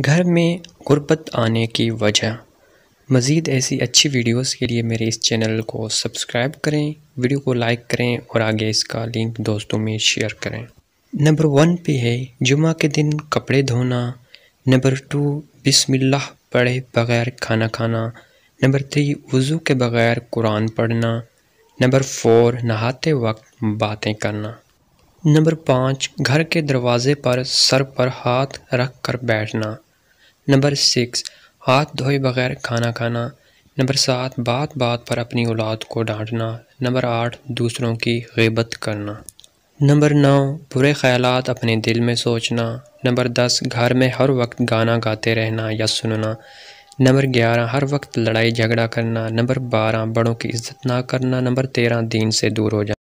घर में गुर्बत आने की वजह मज़ीद ऐसी अच्छी वीडियोस के लिए मेरे इस चैनल को सब्सक्राइब करें वीडियो को लाइक करें और आगे इसका लिंक दोस्तों में शेयर करें नंबर वन पे है जुमा के दिन कपड़े धोना नंबर टू बिस्मिल्लाह पढ़े बगैर खाना खाना नंबर थ्री वज़ू के बगैर कुरान पढ़ना नंबर फोर नहाते वक्त बातें करना नंबर पाँच घर के दरवाजे पर सर पर हाथ रख कर बैठना नंबर सिक्स हाथ धोए बगैर खाना खाना नंबर सात बात बात पर अपनी औलाद को डांटना नंबर आठ दूसरों की गबत करना नंबर नौ बुरे ख्याल अपने दिल में सोचना नंबर दस घर में हर वक्त गाना गाते रहना या सुनना नंबर ग्यारह हर वक्त लड़ाई झगड़ा करना नंबर बारह बड़ों की इज्जत ना करना नंबर तेरह दीन से दूर हो जाना